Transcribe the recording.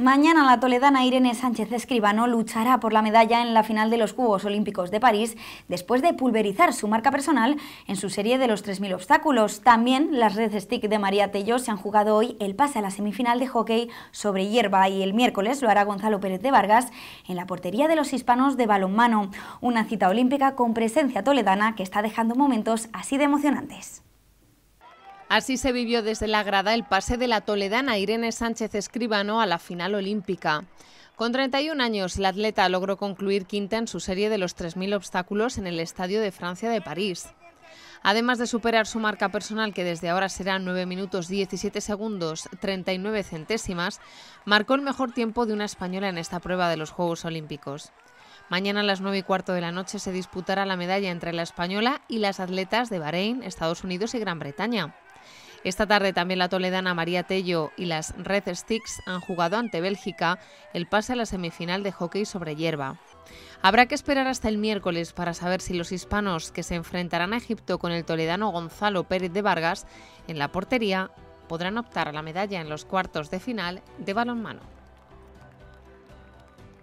Mañana la toledana Irene Sánchez Escribano luchará por la medalla en la final de los Juegos Olímpicos de París después de pulverizar su marca personal en su serie de los 3.000 obstáculos. También las redes stick de María Tello se han jugado hoy el pase a la semifinal de hockey sobre hierba y el miércoles lo hará Gonzalo Pérez de Vargas en la portería de los hispanos de balonmano. Una cita olímpica con presencia toledana que está dejando momentos así de emocionantes. Así se vivió desde la grada el pase de la toledana Irene Sánchez Escribano a la final olímpica. Con 31 años, la atleta logró concluir quinta en su serie de los 3.000 obstáculos en el Estadio de Francia de París. Además de superar su marca personal, que desde ahora será 9 minutos 17 segundos 39 centésimas, marcó el mejor tiempo de una española en esta prueba de los Juegos Olímpicos. Mañana a las 9 y cuarto de la noche se disputará la medalla entre la española y las atletas de Bahrein, Estados Unidos y Gran Bretaña. Esta tarde también la toledana María Tello y las Red Sticks han jugado ante Bélgica el pase a la semifinal de hockey sobre hierba. Habrá que esperar hasta el miércoles para saber si los hispanos que se enfrentarán a Egipto con el toledano Gonzalo Pérez de Vargas en la portería podrán optar a la medalla en los cuartos de final de balonmano.